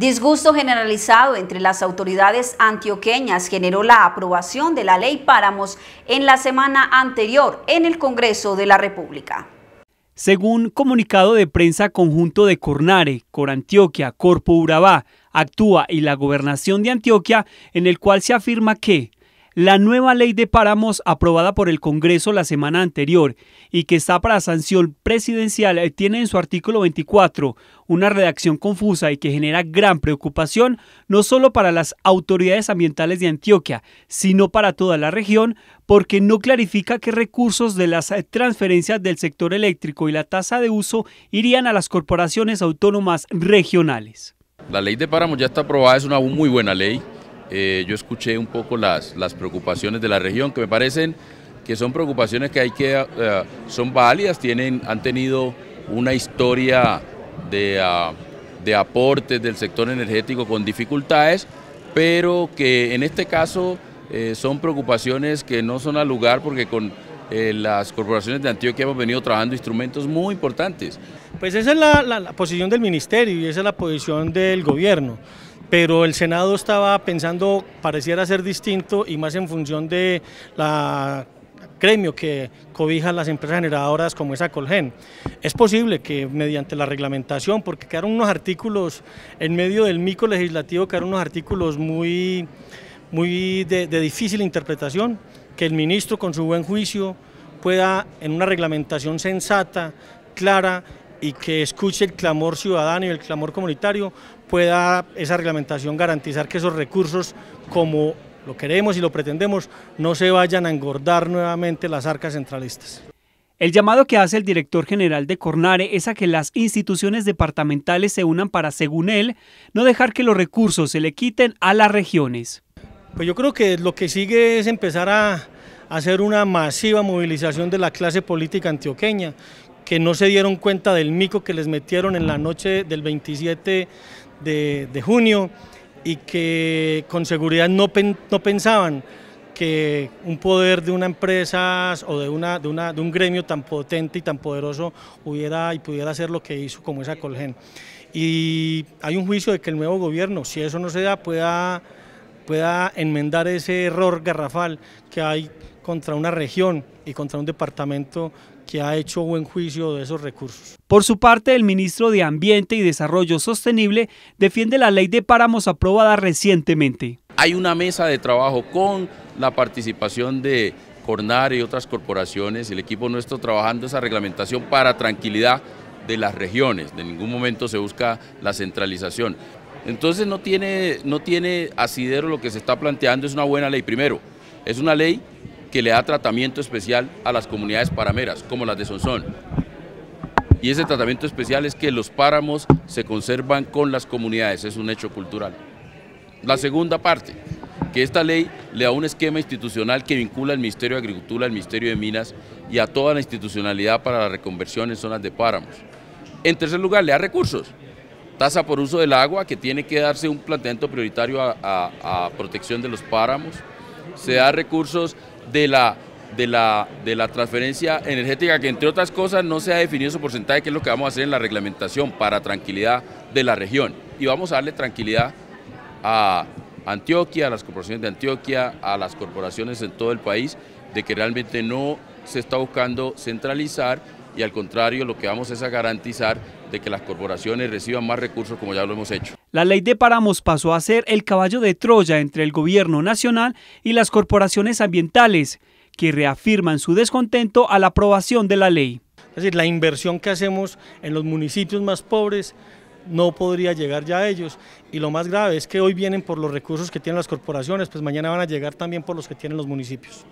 Disgusto generalizado entre las autoridades antioqueñas generó la aprobación de la ley Páramos en la semana anterior en el Congreso de la República. Según comunicado de prensa conjunto de Cornare, Corantioquia, Corpo Urabá, Actúa y la Gobernación de Antioquia, en el cual se afirma que la nueva ley de páramos aprobada por el Congreso la semana anterior y que está para sanción presidencial eh, tiene en su artículo 24 una redacción confusa y que genera gran preocupación no solo para las autoridades ambientales de Antioquia, sino para toda la región porque no clarifica qué recursos de las eh, transferencias del sector eléctrico y la tasa de uso irían a las corporaciones autónomas regionales. La ley de páramos ya está aprobada, es una muy buena ley eh, yo escuché un poco las, preocupaciones de la región que me parecen que son preocupaciones que hay que eh, son válidas, tienen, han tenido una historia ah, de, aportes del sector energético con dificultades, pero que en este caso eh, son preocupaciones que no son al lugar porque con las corporaciones de Antioquia hemos venido trabajando instrumentos muy importantes. Pues esa es la posición del ministerio y esa es la posición del gobierno pero el Senado estaba pensando, pareciera ser distinto y más en función de la gremio que cobija las empresas generadoras como esa Colgen. Es posible que mediante la reglamentación, porque quedaron unos artículos, en medio del mico legislativo quedaron unos artículos muy, muy de difícil interpretación, que el ministro con su buen juicio pueda en una reglamentación sensata, clara y que escuche el clamor ciudadano y el clamor comunitario, pueda esa reglamentación garantizar que esos recursos, como lo queremos y lo pretendemos, no se vayan a engordar nuevamente las arcas centralistas. El llamado que hace el director general de Cornare es a que las instituciones departamentales se unan para, según él, no dejar que los recursos se le quiten a las regiones. Pues yo creo que lo que sigue es empezar a hacer una masiva movilización de la clase política antioqueña, que no se dieron cuenta del mico que les metieron en la noche del 27 de, junio y que con seguridad no, no pensaban que un poder de una empresa o de, una, de, una, de, un gremio tan potente y tan poderoso hubiera y pudiera hacer lo que hizo como esa Colgen. Y hay un juicio de que el nuevo gobierno, si eso no se da, pueda pueda enmendar ese error garrafal que hay contra una región y contra un departamento que ha hecho buen juicio de esos recursos. Por su parte, el ministro de Ambiente y Desarrollo Sostenible defiende la ley de páramos aprobada recientemente. Hay una mesa de trabajo con la participación de Cornar y otras corporaciones, el equipo nuestro trabajando esa reglamentación para tranquilidad de las regiones, de ningún momento se busca la centralización. Entonces no tiene, no tiene asidero lo que se está planteando, es una buena ley. Primero, es una ley que le da tratamiento especial a las comunidades parameras, como las de Sonsón. Y ese tratamiento especial es que los páramos se conservan con las comunidades, es un hecho cultural. La segunda parte, que esta ley le da un esquema institucional que vincula al Ministerio de Agricultura, al Ministerio de Minas y a toda la institucionalidad para la reconversión en zonas de páramos. En tercer lugar, le da recursos tasa por uso del agua, que tiene que darse un planteamiento prioritario a, protección de los páramos, se da recursos de la de la, de la transferencia energética, que entre otras cosas no se ha definido su porcentaje, que es lo que vamos a hacer en la reglamentación para tranquilidad de la región. Y vamos a darle tranquilidad a Antioquia, a las corporaciones de Antioquia, a las corporaciones en todo el país, de que realmente no se está buscando centralizar y al contrario lo que vamos es a garantizar de que las corporaciones reciban más recursos como ya lo hemos hecho. La ley de paramos pasó a ser el caballo de Troya entre el gobierno nacional y las corporaciones ambientales, que reafirman su descontento a la aprobación de la ley. Es decir, la inversión que hacemos en los municipios más pobres no podría llegar ya a ellos. Y lo más grave es que hoy vienen por los recursos que tienen las corporaciones, pues mañana van a llegar también por los que tienen los municipios.